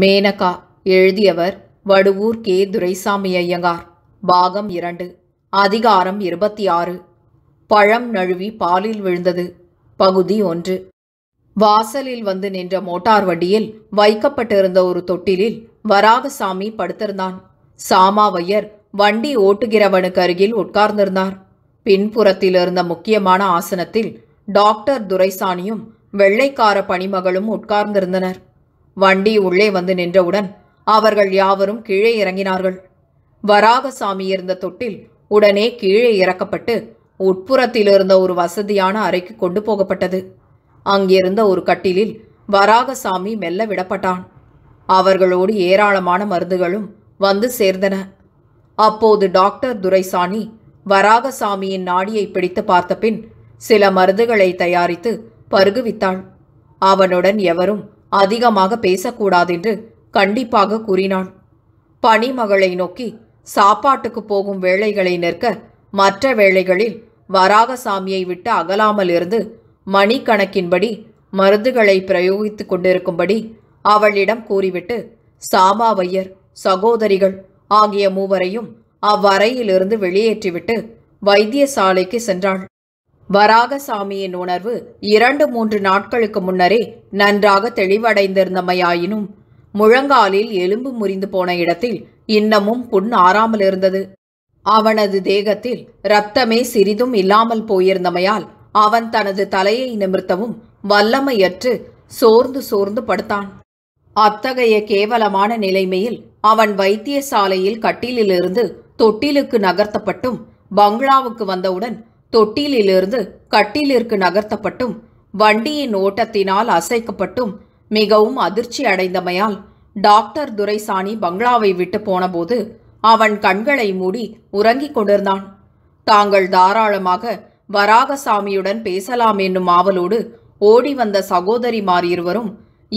மேனகா எழுதியவர் வடுவூர் கே துரைசாமி ஐயங்கார் பாகம் இரண்டு அதிகாரம் இருபத்தி ஆறு பழம் நழுவி பாலில் விழுந்தது பகுதி ஒன்று வாசலில் வந்து நின்ற மோட்டார் வண்டியில் வைக்கப்பட்டிருந்த ஒரு தொட்டிலில் வராகசாமி படுத்திருந்தான் சாமாவையர் வண்டி ஓட்டுகிறவனுக்கு அருகில் உட்கார்ந்திருந்தார் பின்புறத்தில் இருந்த முக்கியமான ஆசனத்தில் டாக்டர் துரைசாணியும் வெள்ளைக்கார பணிமகளும் உட்கார்ந்திருந்தனர் வண்டி உள்ளே வந்து நின்றவுடன் அவர்கள் யாவரும் கீழே இறங்கினார்கள் வராகசாமி இருந்த தொட்டில் உடனே கீழே இறக்கப்பட்டு உட்புறத்தில் இருந்த ஒரு வசதியான அறைக்கு கொண்டு போகப்பட்டது அங்கிருந்த ஒரு கட்டிலில் வராகசாமி மெல்ல விடப்பட்டான் அவர்களோடு ஏராளமான மருந்துகளும் வந்து சேர்ந்தன அப்போது டாக்டர் துரைசாணி வராகசாமியின் நாடியை பிடித்து பார்த்த பின் சில மருந்துகளை தயாரித்து பருகுவித்தாள் அவனுடன் எவரும் அதிகமாக பேசக்கூடாது என்று கண்டிப்பாக கூறினான் பனிமகளை நோக்கி சாப்பாட்டுக்கு போகும் வேளைகளை நிற்க மற்ற வேளைகளில் வராகசாமியை விட்டு அகலாமல் இருந்து மணிக்கணக்கின்படி மருந்துகளை பிரயோகித்துக் கொண்டிருக்கும்படி அவளிடம் கூறிவிட்டு சாமாவையர் சகோதரிகள் ஆகிய மூவரையும் அவ்வறையிலிருந்து வெளியேற்றிவிட்டு வைத்தியசாலைக்கு சென்றாள் வராகசாமியின் உணர்வு இரண்டு மூன்று நாட்களுக்கு முன்னரே நன்றாக தெளிவடைந்திருந்தமையாயினும் முழங்காலில் எலும்பு முறிந்து போன இடத்தில் இன்னமும் புண் ஆறாமல் இருந்தது அவனது தேகத்தில் ரத்தமே சிறிதும் இல்லாமல் போயிருந்தமையால் அவன் தனது தலையை நிமிர்த்தவும் வல்லமையற்று சோர்ந்து சோர்ந்து படுத்தான் அத்தகைய கேவலமான நிலைமையில் அவன் வைத்தியசாலையில் கட்டிலிலிருந்து தொட்டிலுக்கு நகர்த்தப்பட்டும் பங்களாவுக்கு வந்தவுடன் தொட்டிலிலிருந்து கட்டிலிற்கு நகர்த்தப்பட்டும் வண்டியின் ஓட்டத்தினால் அசைக்கப்பட்டும் மிகவும் அதிர்ச்சி அடைந்தமையால் டாக்டர் துரைசாணி பங்களாவை விட்டு போனபோது அவன் கண்களை மூடி உறங்கிக் கொண்டிருந்தான் தாங்கள் தாராளமாக வராகசாமியுடன் பேசலாம் என்னும் ஆவலோடு ஓடி வந்த சகோதரிமார் இருவரும்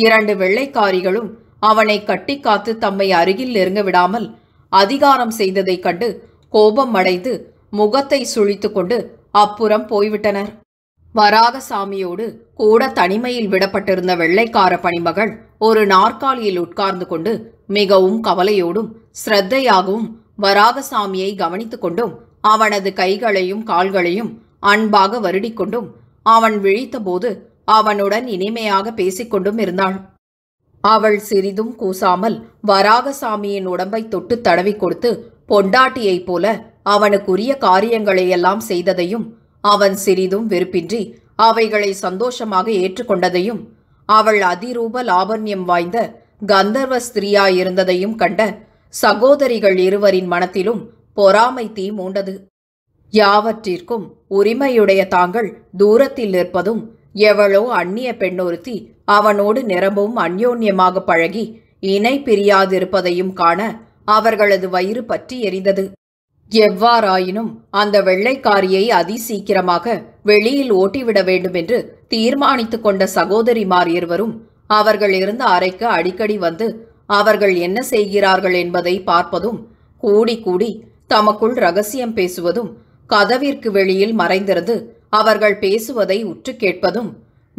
இரண்டு வெள்ளைக்காரிகளும் அவனை கட்டி காத்து தம்மை அருகில் நெருங்க விடாமல் அதிகாரம் செய்ததைக் கண்டு கோபம் அடைந்து முகத்தை சுழித்துக்கொண்டு கொண்டு அப்புறம் போய்விட்டனர் வராக சாமியோடு கூட தனிமையில் விடப்பட்டிருந்த வெள்ளைக்கார பணிமகள் ஒரு நாற்காலியில் உட்கார்ந்து கொண்டு மிகவும் கவலையோடும் ஸ்ரத்தையாகவும் வராகசாமியை கவனித்துக் கொண்டும் அவனது கைகளையும் கால்களையும் அன்பாக வருடிக்கொண்டும் அவன் விழித்தபோது அவனுடன் இனிமையாக பேசிக்கொண்டும் இருந்தாள் அவள் சிறிதும் கூசாமல் வராகசாமியின் உடம்பை தொட்டு தடவி கொடுத்து பொண்டாட்டியைப் போல அவனுக்குரிய காரியங்களையெல்லாம் செய்ததையும் அவன் சிறிதும் வெறுப்பின்றி அவைகளை சந்தோஷமாக ஏற்றுக்கொண்டதையும் அவள் அதிரூப லாபண்யம் வாய்ந்த கந்தர்வ ஸ்திரீயாயிருந்ததையும் கண்ட சகோதரிகள் இருவரின் மனத்திலும் பொறாமை தீ மூண்டது யாவற்றிற்கும் உரிமையுடைய தாங்கள் தூரத்தில் நிற்பதும் எவளோ அந்நிய பெண்ணொருத்தி அவனோடு நிரம்பவும் அந்யோன்யமாக பழகி இணை பிரியாதிருப்பதையும் காண அவர்களது வயிறு பற்றி எரிந்தது எவ்வாறாயினும் அந்த வெள்ளைக்காரியை அதிசீக்கிரமாக வெளியில் ஓட்டிவிட வேண்டும் என்று தீர்மானித்துக் கொண்ட சகோதரிமார் இருவரும் அவர்கள் இருந்த அறைக்கு அடிக்கடி வந்து அவர்கள் என்ன செய்கிறார்கள் என்பதை பார்ப்பதும் கூடி கூடி தமக்குள் ரகசியம் பேசுவதும் கதவிற்கு வெளியில் மறைந்திருந்து அவர்கள் பேசுவதை உற்று கேட்பதும்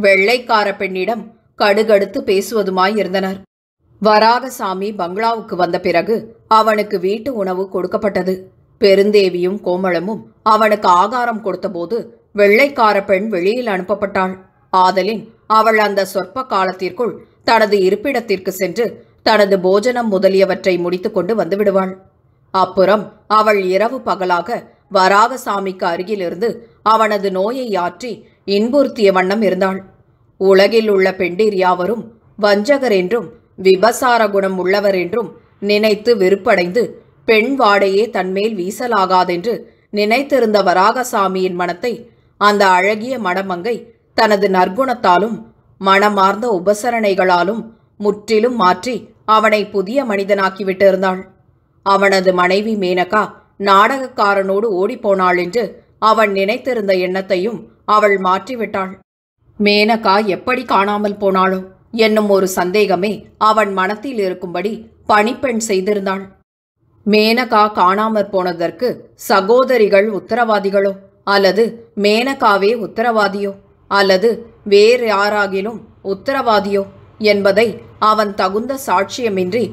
வெள்ளைக்கார பெண்ணிடம் கடுகடுத்து பேசுவதுமாயிருந்தனர் வராகசாமி பங்களாவுக்கு வந்த பிறகு அவனுக்கு வீட்டு உணவு கொடுக்கப்பட்டது பெருந்தேவியும் கோமளமும் அவனுக்கு ஆகாரம் கொடுத்தபோது வெள்ளைக்கார பெண் வெளியில் அனுப்பப்பட்டாள் ஆதலின் அவள் அந்த சொற்ப காலத்திற்குள் தனது இருப்பிடத்திற்கு சென்று தனது போஜனம் முதலியவற்றை முடித்துக்கொண்டு வந்துவிடுவாள் அப்புறம் அவள் இரவு பகலாக வராகசாமிக்கு அருகிலிருந்து அவனது நோயை ஆற்றி இன்புறுத்திய வண்ணம் இருந்தாள் உலகில் உள்ள பெண்டிர் யாவரும் வஞ்சகர் என்றும் விபசார குணம் உள்ளவர் என்றும் நினைத்து வெறுப்படைந்து பெண் வாடையே தன்மேல் வீசலாகாதென்று நினைத்திருந்த வராகசாமியின் மனத்தை அந்த அழகிய மடமங்கை தனது நற்குணத்தாலும் மனமார்ந்த உபசரணைகளாலும் முற்றிலும் மாற்றி அவனை புதிய மனிதனாக்கிவிட்டிருந்தாள் அவனது மனைவி மேனகா நாடகக்காரனோடு ஓடிப்போனாள் என்று அவன் நினைத்திருந்த எண்ணத்தையும் அவள் மாற்றிவிட்டாள் மேனகா எப்படி காணாமல் போனாளோ என்னும் ஒரு சந்தேகமே அவன் மனத்தில் இருக்கும்படி பணிப்பெண் செய்திருந்தாள் மேனகா காணாமற் போனதற்கு சகோதரிகள் உத்தரவாதிகளோ அல்லது மேனகாவே உத்தரவாதியோ அல்லது வேறு யாராகிலும் உத்தரவாதியோ என்பதை அவன் தகுந்த சாட்சியமின்றி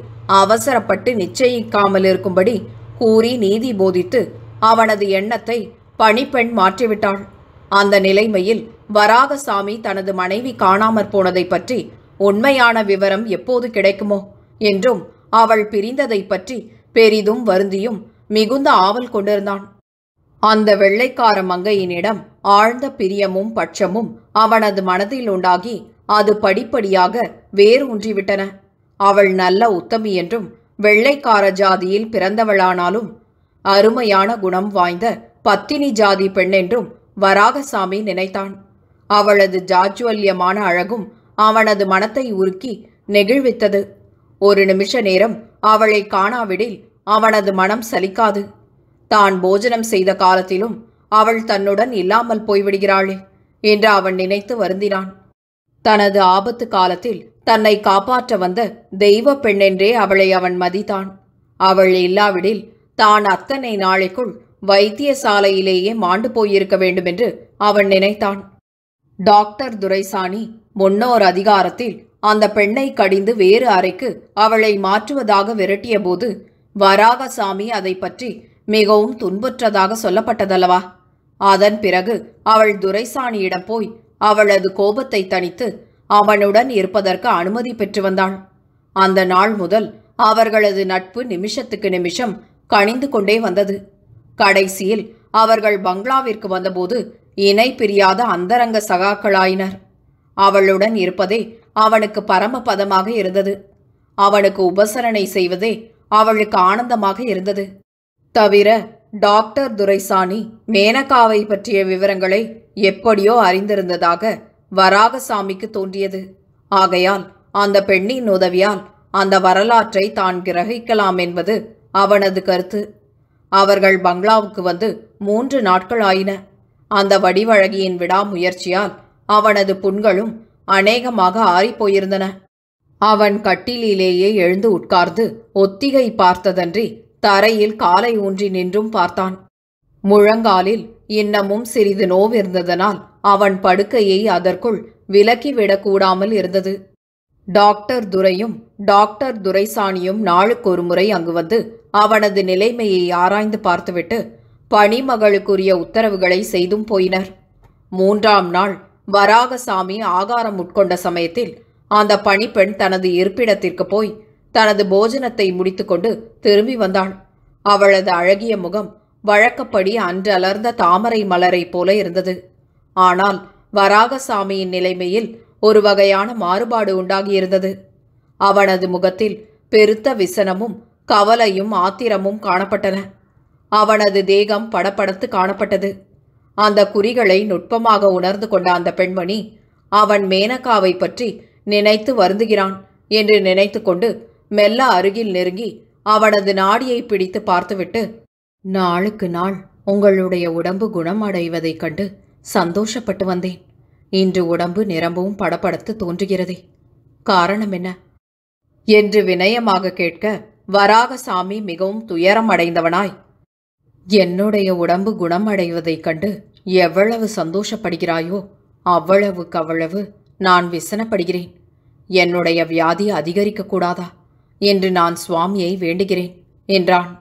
அவசரப்பட்டு நிச்சயிக்காமல் இருக்கும்படி கூறி நீதி போதித்து அவனது எண்ணத்தை பணிப்பெண் மாற்றிவிட்டாள் அந்த நிலைமையில் வராகசாமி தனது மனைவி காணாமற் போனதை பற்றி உண்மையான விவரம் எப்போது கிடைக்குமோ என்றும் அவள் பிரிந்ததை பற்றி பெரிதும் வருந்தியும் மிகுந்த ஆவல் கொண்டிருந்தான் அந்த வெள்ளைக்கார மங்கையினிடம் ஆழ்ந்த பிரியமும் பட்சமும் அவனது மனதில் உண்டாகி அது படிப்படியாக வேறு ஊன்றிவிட்டன அவள் நல்ல உத்தமி என்றும் வெள்ளைக்கார ஜாதியில் பிறந்தவளானாலும் அருமையான குணம் வாய்ந்த பத்தினி ஜாதி பெண்ணென்றும் வராகசாமி நினைத்தான் அவளது ஜாஜ்வல்யமான அழகும் அவனது மனத்தை உருக்கி நெகிழ்வித்தது ஒரு நிமிஷ நேரம் அவளை காணாவிடில் அவனது மனம் சலிக்காது தான் போஜனம் செய்த காலத்திலும் அவள் தன்னுடன் இல்லாமல் போய்விடுகிறாளே என்று அவன் நினைத்து வருந்தினான் தனது ஆபத்து காலத்தில் தன்னை காப்பாற்ற வந்த தெய்வ பெண்ணென்றே அவளை அவன் மதித்தான் அவள் இல்லாவிடில் தான் அத்தனை நாளைக்குள் வைத்தியசாலையிலேயே மாண்டு போயிருக்க வேண்டுமென்று அவன் நினைத்தான் டாக்டர் துரைசாணி முன்னோர் அதிகாரத்தில் அந்த பெண்ணை கடிந்து வேறு அறைக்கு அவளை மாற்றுவதாக விரட்டியபோது வராகசாமி அதை பற்றி மிகவும் துன்புற்றதாக சொல்லப்பட்டதல்லவா அதன் பிறகு அவள் துரைசாணியிடம் போய் அவளது கோபத்தை தணித்து அவனுடன் இருப்பதற்கு அனுமதி பெற்று வந்தாள் அந்த நாள் முதல் அவர்களது நட்பு நிமிஷத்துக்கு நிமிஷம் கணிந்து கொண்டே வந்தது கடைசியில் அவர்கள் பங்களாவிற்கு வந்தபோது இணை பிரியாத அந்தரங்க சகாக்களாயினர் அவளுடன் இருப்பதே அவனுக்கு பரமபதமாக இருந்தது அவனுக்கு உபசரணை செய்வதே அவளுக்கு ஆனந்தமாக இருந்தது தவிர டாக்டர் துரைசாணி மேனகாவை பற்றிய விவரங்களை எப்படியோ அறிந்திருந்ததாக வராகசாமிக்கு தோன்றியது ஆகையால் அந்த பெண்ணின் உதவியால் அந்த வரலாற்றை தான் கிரகிக்கலாம் என்பது அவனது கருத்து அவர்கள் பங்களாவுக்கு வந்து மூன்று நாட்கள் ஆயின அந்த வடிவழகியின் விடாமுயற்சியால் அவனது புண்களும் அநேகமாக ஆறிப்போயிருந்தன அவன் கட்டிலிலேயே எழுந்து உட்கார்ந்து ஒத்திகை பார்த்ததன்றி தரையில் காலை ஊன்றி நின்றும் பார்த்தான் முழங்காலில் இன்னமும் சிறிது நோவிருந்ததனால் அவன் படுக்கையை அதற்குள் விலக்கிவிடக்கூடாமல் இருந்தது டாக்டர் துரையும் டாக்டர் துரைசாணியும் நாளுக்கொரு முறை அங்கு வந்து அவனது நிலைமையை ஆராய்ந்து பார்த்துவிட்டு பணிமகளுக்குரிய உத்தரவுகளை செய்தும் போயினர் மூன்றாம் நாள் வராகசாமி ஆகாரம் உட்கொண்ட சமயத்தில் அந்த பணிப்பெண் தனது இருப்பிடத்திற்கு போய் தனது போஜனத்தை முடித்துக்கொண்டு திரும்பி வந்தாள் அவளது அழகிய முகம் வழக்கப்படி அன்றலர்ந்த தாமரை மலரை போல இருந்தது ஆனால் வராகசாமியின் நிலைமையில் ஒரு வகையான மாறுபாடு உண்டாகியிருந்தது அவனது முகத்தில் பெருத்த விசனமும் கவலையும் ஆத்திரமும் காணப்பட்டன அவனது தேகம் படப்படத்து காணப்பட்டது அந்த குறிகளை நுட்பமாக உணர்ந்து கொண்ட அந்த பெண்மணி அவன் மேனகாவை பற்றி நினைத்து வருந்துகிறான் என்று நினைத்து கொண்டு மெல்ல அருகில் நெருங்கி அவனது நாடியை பிடித்து பார்த்துவிட்டு நாளுக்கு நாள் உங்களுடைய உடம்பு குணமடைவதைக் கண்டு சந்தோஷப்பட்டு வந்தேன் இன்று உடம்பு நிரம்பவும் படப்படுத்து தோன்றுகிறதே காரணம் என்ன என்று வினயமாக கேட்க வராகசாமி மிகவும் துயரம் அடைந்தவனாய் என்னுடைய உடம்பு குணமடைவதைக் கண்டு எவ்வளவு சந்தோஷப்படுகிறாயோ அவ்வளவுக்கவ்வளவு நான் விசனப்படுகிறேன் என்னுடைய வியாதி அதிகரிக்க கூடாதா என்று நான் சுவாமியை வேண்டுகிறேன் என்றான்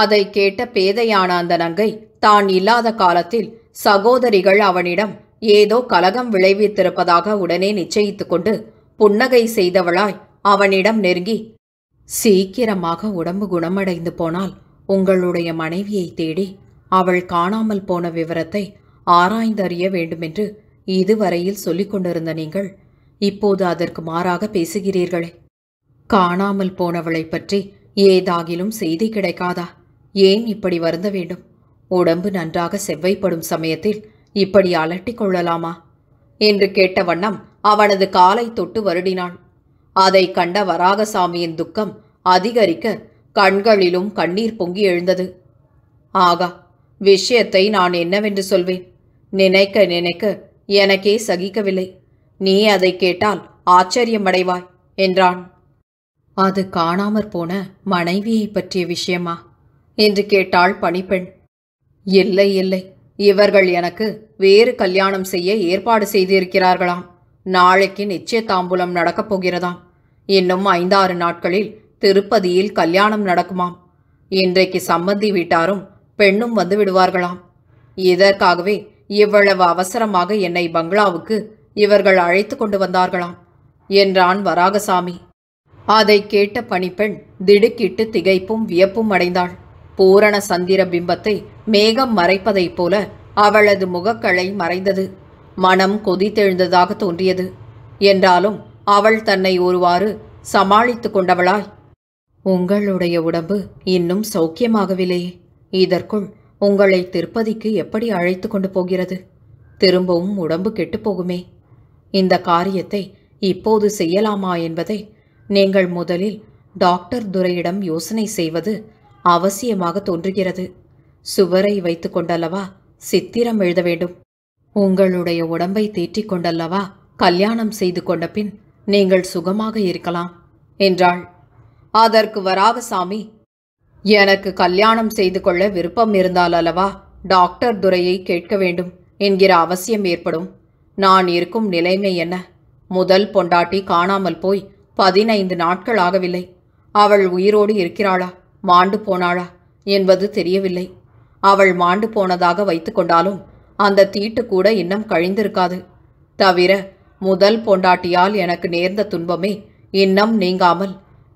அதை கேட்ட பேதையான அந்த நங்கை தான் இல்லாத காலத்தில் சகோதரிகள் அவனிடம் ஏதோ கலகம் விளைவித்திருப்பதாக உடனே நிச்சயித்துக் கொண்டு புன்னகை செய்தவளாய் அவனிடம் நெருங்கி சீக்கிரமாக உடம்பு குணமடைந்து போனால் உங்களுடைய மனைவியை தேடி அவள் காணாமல் போன விவரத்தை ஆராய்ந்தறிய வேண்டுமென்று இதுவரையில் சொல்லிக் கொண்டிருந்த நீங்கள் இப்போது அதற்கு மாறாக பேசுகிறீர்களே காணாமல் போனவளை பற்றி ஏதாகிலும் செய்தி கிடைக்காதா ஏன் இப்படி வருந்த வேண்டும் உடம்பு நன்றாக செவ்வைப்படும் சமயத்தில் இப்படி அலட்டிக் கொள்ளலாமா என்று கேட்ட வண்ணம் அவனது காலை தொட்டு வருடினாள் அதை கண்ட வராகசாமியின் துக்கம் அதிகரிக்க கண்களிலும் கண்ணீர் பொங்கி எழுந்தது ஆகா விஷயத்தை நான் என்னவென்று சொல்வேன் நினைக்க நினைக்க எனக்கே சகிக்கவில்லை நீ அதை கேட்டால் ஆச்சரியமடைவாய் என்றான் அது காணாமற் போன மனைவியை பற்றிய விஷயமா என்று கேட்டாள் பணிப்பெண் இல்லை இல்லை இவர்கள் எனக்கு வேறு கல்யாணம் செய்ய ஏற்பாடு செய்திருக்கிறார்களாம் நாளைக்கு நிச்சய தாம்பூலம் நடக்கப் போகிறதாம் இன்னும் ஐந்தாறு நாட்களில் திருப்பதியில் கல்யாணம் நடக்குமாம் இன்றைக்கு சம்மந்தி வீட்டாரும் பெண்ணும் வந்து விடுவார்களாம் இதற்காகவே இவ்வளவு அவசரமாக என்னை பங்களாவுக்கு இவர்கள் அழைத்து கொண்டு வந்தார்களாம் என்றான் வராகசாமி அதை கேட்ட பணிப்பெண் திடுக்கிட்டு திகைப்பும் வியப்பும் அடைந்தாள் பூரண சந்திர பிம்பத்தை மேகம் மறைப்பதைப் போல அவளது முகக்களை மறைந்தது மனம் கொதித்தெழுந்ததாக தோன்றியது என்றாலும் அவள் தன்னை ஒருவாறு சமாளித்து கொண்டவளாய் உங்களுடைய உடம்பு இன்னும் சௌக்கியமாகவில்லையே இதற்குள் உங்களை திருப்பதிக்கு எப்படி அழைத்து கொண்டு போகிறது திரும்பவும் உடம்பு கெட்டுப்போகுமே போகுமே இந்த காரியத்தை இப்போது செய்யலாமா என்பதை நீங்கள் முதலில் டாக்டர் துரையிடம் யோசனை செய்வது அவசியமாக தோன்றுகிறது சுவரை வைத்து கொண்டல்லவா சித்திரம் எழுத வேண்டும் உங்களுடைய உடம்பை தேற்றிக் கொண்டல்லவா கல்யாணம் செய்து கொண்ட பின் நீங்கள் சுகமாக இருக்கலாம் என்றாள் அதற்கு வராகசாமி எனக்கு கல்யாணம் செய்து கொள்ள விருப்பம் இருந்தால் அல்லவா டாக்டர் துரையை கேட்க வேண்டும் என்கிற அவசியம் ஏற்படும் நான் இருக்கும் நிலைமை என்ன முதல் பொண்டாட்டி காணாமல் போய் பதினைந்து நாட்கள் ஆகவில்லை அவள் உயிரோடு இருக்கிறாளா மாண்டு போனாளா என்பது தெரியவில்லை அவள் மாண்டு போனதாக வைத்துக்கொண்டாலும் அந்த தீட்டு கூட இன்னும் கழிந்திருக்காது தவிர முதல் பொண்டாட்டியால் எனக்கு நேர்ந்த துன்பமே இன்னும் நீங்காமல்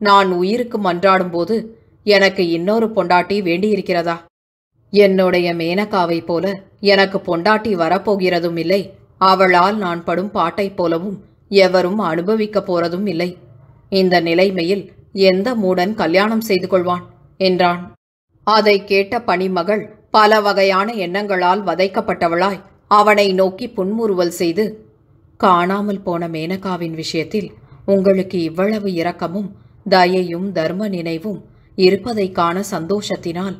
நான் உயிருக்கு மன்றாடும் போது எனக்கு இன்னொரு பொண்டாட்டி வேண்டியிருக்கிறதா என்னுடைய மேனகாவை போல எனக்கு பொண்டாட்டி வரப்போகிறதும் இல்லை அவளால் நான் படும் பாட்டைப் போலவும் எவரும் அனுபவிக்கப் போறதும் இல்லை இந்த நிலைமையில் எந்த மூடன் கல்யாணம் செய்து கொள்வான் என்றான் அதை கேட்ட பணிமகள் பல வகையான எண்ணங்களால் வதைக்கப்பட்டவளாய் அவனை நோக்கி புன்முறுவல் செய்து காணாமல் போன மேனகாவின் விஷயத்தில் உங்களுக்கு இவ்வளவு இரக்கமும் தயையும் தர்ம நினைவும் இருப்பதைக்கான சந்தோஷத்தினால்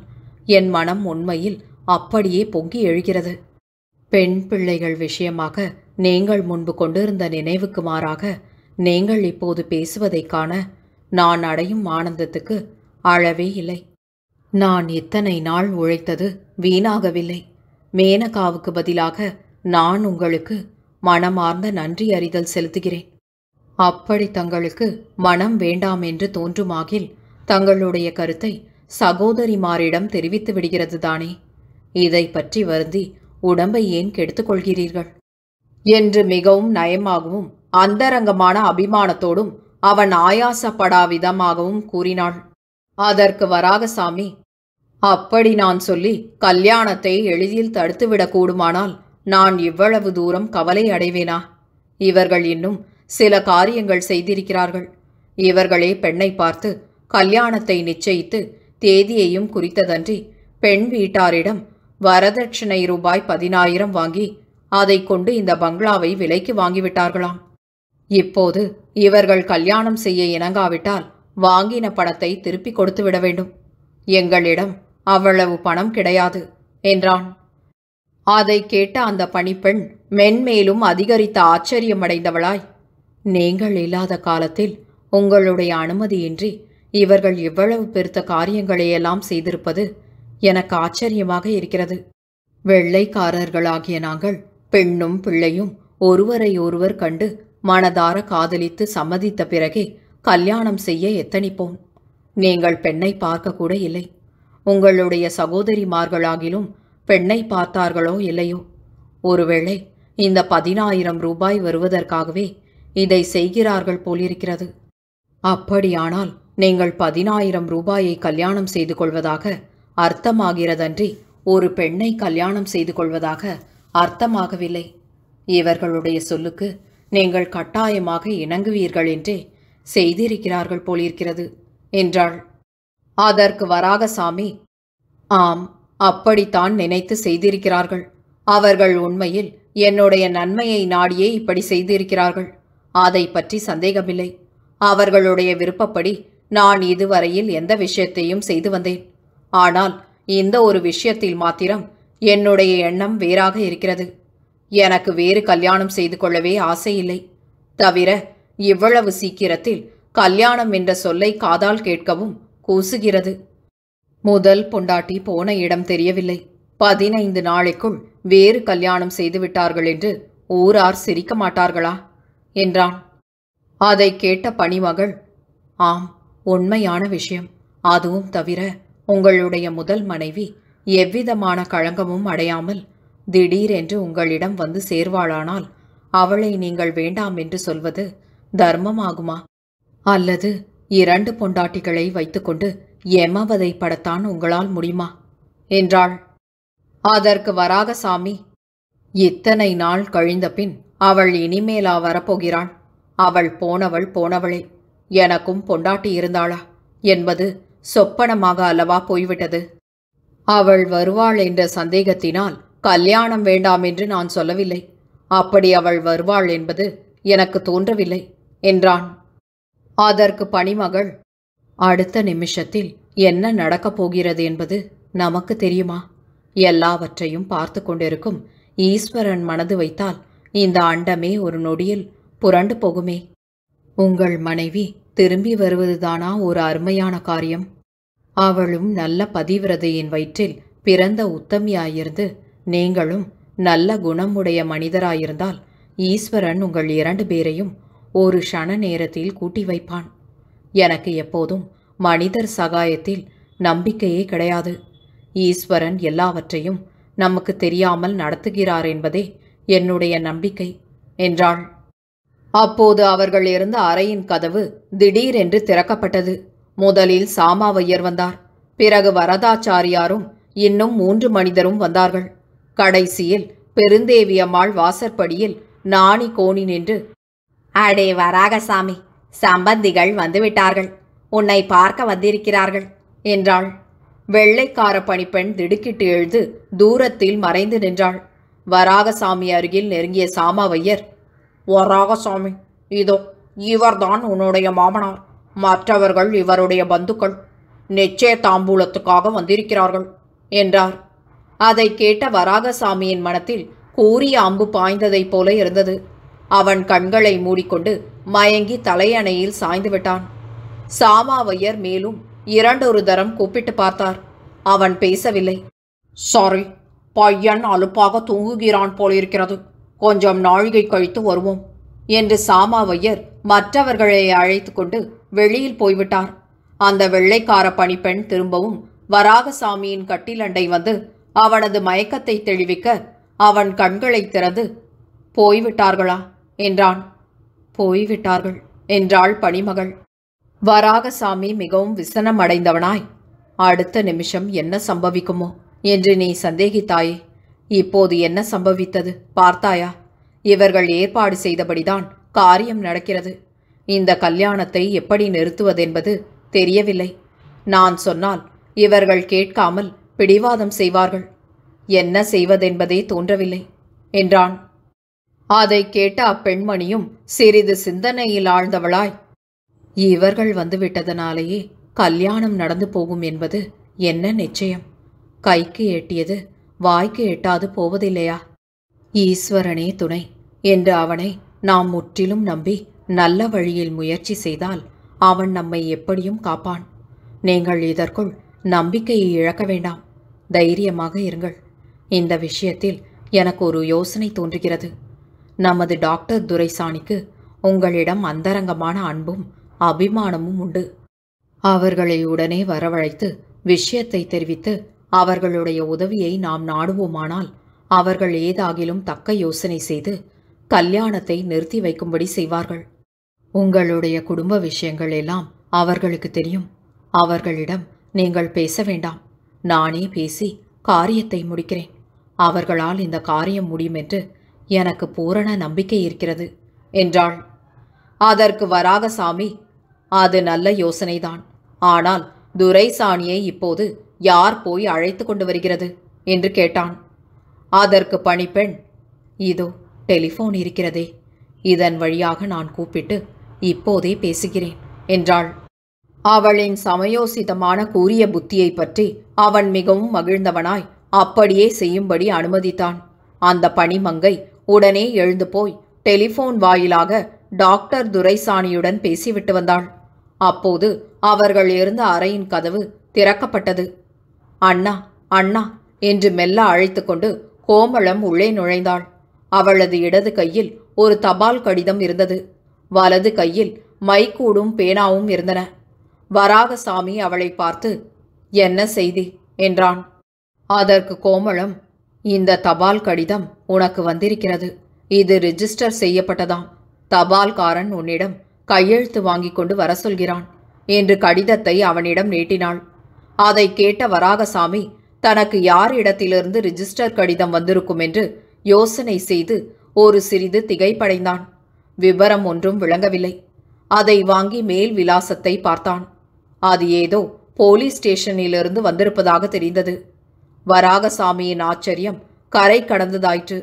என் மனம் உண்மையில் அப்படியே பொங்கி எழுகிறது பெண் பிள்ளைகள் விஷயமாக நீங்கள் முன்பு கொண்டிருந்த நினைவுக்கு மாறாக நீங்கள் இப்போது பேசுவதைக் காண நான் அடையும் ஆனந்தத்துக்கு அளவே இல்லை நான் இத்தனை நாள் உழைத்தது வீணாகவில்லை மேனகாவுக்கு பதிலாக நான் உங்களுக்கு மனமார்ந்த நன்றி அறிதல் செலுத்துகிறேன் அப்படி தங்களுக்கு மனம் வேண்டாம் என்று தோன்றுமாகில் தங்களுடைய கருத்தை சகோதரிமாரிடம் தெரிவித்து விடுகிறது தானே இதை பற்றி வருந்தி உடம்பை ஏன் கெடுத்துக்கொள்கிறீர்கள் என்று மிகவும் நயமாகவும் அந்தரங்கமான அபிமானத்தோடும் அவன் ஆயாசப்படாவிதமாகவும் கூறினாள் அதற்கு வராகசாமி அப்படி நான் சொல்லி கல்யாணத்தை எளிதில் தடுத்துவிடக்கூடுமானால் நான் இவ்வளவு தூரம் கவலை அடைவேனா இவர்கள் இன்னும் சில காரியங்கள் செய்திருக்கிறார்கள் இவர்களே பெண்ணை பார்த்து கல்யாணத்தை நிச்சயித்து தேதியையும் குறித்ததன்றி பெண் வீட்டாரிடம் வரதட்சணை ரூபாய் பதினாயிரம் வாங்கி அதை கொண்டு இந்த பங்களாவை விலைக்கு வாங்கிவிட்டார்களாம் இப்போது இவர்கள் கல்யாணம் செய்ய இணங்காவிட்டால் வாங்கின பணத்தை திருப்பி கொடுத்து விட வேண்டும் எங்களிடம் அவ்வளவு பணம் கிடையாது என்றான் அதை கேட்ட அந்த பணிப்பெண் மென்மேலும் அதிகரித்த ஆச்சரியமடைந்தவளாய் நீங்கள் இல்லாத காலத்தில் உங்களுடைய அனுமதியின்றி இவர்கள் இவ்வளவு பெருத்த காரியங்களையெல்லாம் செய்திருப்பது எனக்கு ஆச்சரியமாக இருக்கிறது வெள்ளைக்காரர்களாகிய நாங்கள் பெண்ணும் பிள்ளையும் ஒருவரை ஒருவர் கண்டு மனதார காதலித்து சம்மதித்த பிறகே கல்யாணம் செய்ய எத்தனிப்போம் நீங்கள் பெண்ணை பார்க்கக்கூட இல்லை உங்களுடைய சகோதரிமார்களாகிலும் பெண்ணை பார்த்தார்களோ இல்லையோ ஒருவேளை இந்த பதினாயிரம் ரூபாய் வருவதற்காகவே இதை செய்கிறார்கள் போலிருக்கிறது அப்படியானால் நீங்கள் பதினாயிரம் ரூபாயை கல்யாணம் செய்து கொள்வதாக அர்த்தமாகிறதன்றி ஒரு பெண்ணை கல்யாணம் செய்து கொள்வதாக அர்த்தமாகவில்லை இவர்களுடைய சொல்லுக்கு நீங்கள் கட்டாயமாக இணங்குவீர்கள் என்றே செய்திருக்கிறார்கள் போலிருக்கிறது என்றாள் அதற்கு வராகசாமி ஆம் அப்படித்தான் நினைத்து செய்திருக்கிறார்கள் அவர்கள் உண்மையில் என்னுடைய நன்மையை நாடியே இப்படி செய்திருக்கிறார்கள் அதை பற்றி சந்தேகமில்லை அவர்களுடைய விருப்பப்படி நான் இதுவரையில் எந்த விஷயத்தையும் செய்து வந்தேன் ஆனால் இந்த ஒரு விஷயத்தில் மாத்திரம் என்னுடைய எண்ணம் வேறாக இருக்கிறது எனக்கு வேறு கல்யாணம் செய்து கொள்ளவே ஆசையில்லை தவிர இவ்வளவு சீக்கிரத்தில் கல்யாணம் என்ற சொல்லை காதால் கேட்கவும் கூசுகிறது முதல் பொண்டாட்டி போன இடம் தெரியவில்லை பதினைந்து நாளைக்குள் வேறு கல்யாணம் செய்து விட்டார்கள் என்று ஊரார் சிரிக்க மாட்டார்களா என்றான் அதை கேட்ட பணிமகள் ஆம் உண்மையான விஷயம் அதுவும் தவிர உங்களுடைய முதல் மனைவி எவ்விதமான களங்கமும் அடையாமல் திடீரென்று உங்களிடம் வந்து சேர்வாளானால் அவளை நீங்கள் வேண்டாம் என்று சொல்வது தர்மமாகுமா அல்லது இரண்டு பொண்டாட்டிகளை வைத்துக்கொண்டு எமவதை படத்தான் உங்களால் முடியுமா என்றாள் அதற்கு வராகசாமி இத்தனை நாள் கழிந்த பின் அவள் இனிமேலா வரப்போகிறாள் அவள் போனவள் போனவளே எனக்கும் பொண்டாட்டி இருந்தாளா என்பது சொப்பனமாக அல்லவா போய்விட்டது அவள் வருவாள் என்ற சந்தேகத்தினால் கல்யாணம் வேண்டாம் என்று நான் சொல்லவில்லை அப்படி அவள் வருவாள் என்பது எனக்கு தோன்றவில்லை என்றான் அதற்கு பணிமகள் அடுத்த நிமிஷத்தில் என்ன நடக்கப் போகிறது என்பது நமக்கு தெரியுமா எல்லாவற்றையும் பார்த்து கொண்டிருக்கும் ஈஸ்வரன் மனது வைத்தால் இந்த அண்டமே ஒரு நொடியில் புரண்டு போகுமே உங்கள் மனைவி திரும்பி வருவதுதானா ஒரு அருமையான காரியம் அவளும் நல்ல பதிவிரதையின் வயிற்றில் பிறந்த உத்தமியாயிருந்து நீங்களும் நல்ல குணமுடைய மனிதராயிருந்தால் ஈஸ்வரன் உங்கள் இரண்டு பேரையும் ஒரு ஷண நேரத்தில் கூட்டி வைப்பான் எனக்கு எப்போதும் மனிதர் சகாயத்தில் நம்பிக்கையே கிடையாது ஈஸ்வரன் எல்லாவற்றையும் நமக்கு தெரியாமல் நடத்துகிறார் என்பதே என்னுடைய நம்பிக்கை என்றாள் அப்போது அவர்கள் இருந்த அறையின் கதவு திடீரென்று திறக்கப்பட்டது முதலில் சாமாவையர் வந்தார் பிறகு வரதாச்சாரியாரும் இன்னும் மூன்று மனிதரும் வந்தார்கள் கடைசியில் பெருந்தேவி அம்மாள் வாசற்படியில் நாணி கோணி நின்று அடே வராகசாமி சம்பந்திகள் வந்துவிட்டார்கள் உன்னை பார்க்க வந்திருக்கிறார்கள் என்றாள் வெள்ளைக்கார பணிப்பெண் திடுக்கிட்டு எழுந்து தூரத்தில் மறைந்து நின்றாள் வராகசாமி அருகில் நெருங்கிய சாமாவையர் வராகசாமி இதோ இவர்தான் உன்னுடைய மாமனார் மற்றவர்கள் இவருடைய பந்துக்கள் நிச்சய தாம்பூலத்துக்காக வந்திருக்கிறார்கள் என்றார் அதை கேட்ட வராகசாமியின் மனத்தில் கூறிய அம்பு பாய்ந்ததைப் போல இருந்தது அவன் கண்களை மூடிக்கொண்டு மயங்கி தலையணையில் சாய்ந்து விட்டான் சாமாவையர் மேலும் இரண்டொரு தரம் கூப்பிட்டு பார்த்தார் அவன் பேசவில்லை சாரி பையன் அலுப்பாக தூங்குகிறான் போலிருக்கிறது கொஞ்சம் நாழிகை கழித்து வருவோம் என்று சாமாவையர் மற்றவர்களை அழைத்து கொண்டு வெளியில் போய்விட்டார் அந்த வெள்ளைக்கார பணிப்பெண் திரும்பவும் வராகசாமியின் கட்டிலண்டை வந்து அவனது மயக்கத்தை தெளிவிக்க அவன் கண்களை திறந்து போய்விட்டார்களா என்றான் போய்விட்டார்கள் என்றாள் பணிமகள் வராகசாமி மிகவும் விசனம் அடைந்தவனாய் அடுத்த நிமிஷம் என்ன சம்பவிக்குமோ என்று நீ சந்தேகித்தாயே இப்போது என்ன சம்பவித்தது பார்த்தாயா இவர்கள் ஏற்பாடு செய்தபடிதான் காரியம் நடக்கிறது இந்த கல்யாணத்தை எப்படி நிறுத்துவதென்பது தெரியவில்லை நான் சொன்னால் இவர்கள் கேட்காமல் பிடிவாதம் செய்வார்கள் என்ன செய்வதென்பதே தோன்றவில்லை என்றான் அதை கேட்ட அப்பெண்மணியும் சிறிது சிந்தனையில் ஆழ்ந்தவளாய் இவர்கள் வந்துவிட்டதனாலேயே கல்யாணம் நடந்து போகும் என்பது என்ன நிச்சயம் கைக்கு எட்டியது வாய்க்கு எட்டாது போவதில்லையா ஈஸ்வரனே துணை என்று அவனை நாம் முற்றிலும் நம்பி நல்ல வழியில் முயற்சி செய்தால் அவன் நம்மை எப்படியும் காப்பான் நீங்கள் இதற்குள் நம்பிக்கையை இழக்க வேண்டாம் தைரியமாக இருங்கள் இந்த விஷயத்தில் எனக்கு ஒரு யோசனை தோன்றுகிறது நமது டாக்டர் துரைசாணிக்கு உங்களிடம் அந்தரங்கமான அன்பும் அபிமானமும் உண்டு அவர்களை உடனே வரவழைத்து விஷயத்தை தெரிவித்து அவர்களுடைய உதவியை நாம் நாடுவோமானால் அவர்கள் ஏதாகிலும் தக்க யோசனை செய்து கல்யாணத்தை நிறுத்தி வைக்கும்படி செய்வார்கள் உங்களுடைய குடும்ப விஷயங்கள் எல்லாம் அவர்களுக்கு தெரியும் அவர்களிடம் நீங்கள் பேச வேண்டாம் நானே பேசி காரியத்தை முடிக்கிறேன் அவர்களால் இந்த காரியம் முடியும் என்று எனக்கு பூரண நம்பிக்கை இருக்கிறது என்றாள் அதற்கு வராகசாமி அது நல்ல யோசனைதான் ஆனால் துரைசாணியை இப்போது யார் போய் அழைத்து கொண்டு வருகிறது என்று கேட்டான் அதற்கு பணிப்பெண் இதோ டெலிஃபோன் இருக்கிறதே இதன் வழியாக நான் கூப்பிட்டு இப்போதே பேசுகிறேன் என்றாள் அவளின் சமயோசிதமான கூறிய புத்தியை பற்றி அவன் மிகவும் மகிழ்ந்தவனாய் அப்படியே செய்யும்படி அனுமதித்தான் அந்த பணிமங்கை உடனே எழுந்து போய் டெலிஃபோன் வாயிலாக டாக்டர் துரைசாணியுடன் பேசிவிட்டு வந்தாள் அப்போது அவர்கள் இருந்த அறையின் கதவு திறக்கப்பட்டது அண்ணா அண்ணா என்று மெல்ல அழைத்து கொண்டு கோமளம் உள்ளே நுழைந்தாள் அவளது இடது கையில் ஒரு தபால் கடிதம் இருந்தது வலது கையில் மைக்கூடும் பேனாவும் இருந்தன வராகசாமி அவளை பார்த்து என்ன செய்தி என்றான் அதற்கு கோமளம் இந்த தபால் கடிதம் உனக்கு வந்திருக்கிறது இது ரிஜிஸ்டர் செய்யப்பட்டதாம் தபால்காரன் உன்னிடம் கையெழுத்து வாங்கி கொண்டு வர சொல்கிறான் என்று கடிதத்தை அவனிடம் நீட்டினாள் அதை கேட்ட வராகசாமி தனக்கு யார் இடத்திலிருந்து ரிஜிஸ்டர் கடிதம் வந்திருக்கும் என்று யோசனை செய்து ஒரு சிறிது திகைப்படைந்தான் விவரம் ஒன்றும் விளங்கவில்லை அதை வாங்கி மேல் விலாசத்தை பார்த்தான் அது ஏதோ போலீஸ் ஸ்டேஷனிலிருந்து வந்திருப்பதாக தெரிந்தது வராகசாமியின் ஆச்சரியம் கரை கடந்ததாயிற்று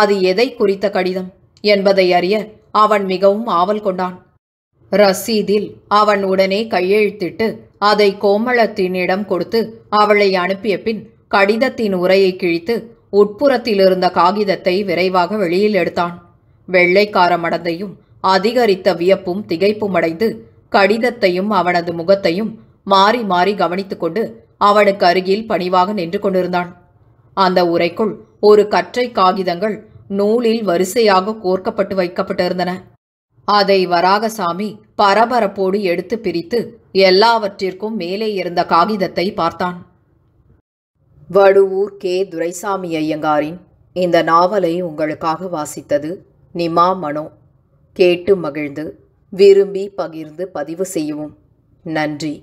அது எதை குறித்த கடிதம் என்பதை அறிய அவன் மிகவும் ஆவல் கொண்டான் ரசீதில் அவன் உடனே கையெழுத்திட்டு அதை கோமளத்தினிடம் கொடுத்து அவளை அனுப்பிய பின் கடிதத்தின் உரையை கிழித்து உட்புறத்தில் இருந்த காகிதத்தை விரைவாக வெளியில் எடுத்தான் வெள்ளைக்கார மடந்தையும் அதிகரித்த வியப்பும் திகைப்பும் அடைந்து கடிதத்தையும் அவனது முகத்தையும் மாறி மாறி கவனித்துக்கொண்டு அவனுக்கு அருகில் பணிவாக நின்று கொண்டிருந்தான் அந்த உரைக்குள் ஒரு கற்றை காகிதங்கள் நூலில் வரிசையாக கோர்க்கப்பட்டு வைக்கப்பட்டிருந்தன அதை வராகசாமி பரபரப்போடு எடுத்து பிரித்து எல்லாவற்றிற்கும் மேலே இருந்த காகிதத்தை பார்த்தான் வடுவூர் கே துரைசாமி ஐயங்காரின் இந்த நாவலை உங்களுக்காக வாசித்தது நிமா மனோ கேட்டு மகிழ்ந்து விரும்பி பகிர்ந்து பதிவு செய்யவும் நன்றி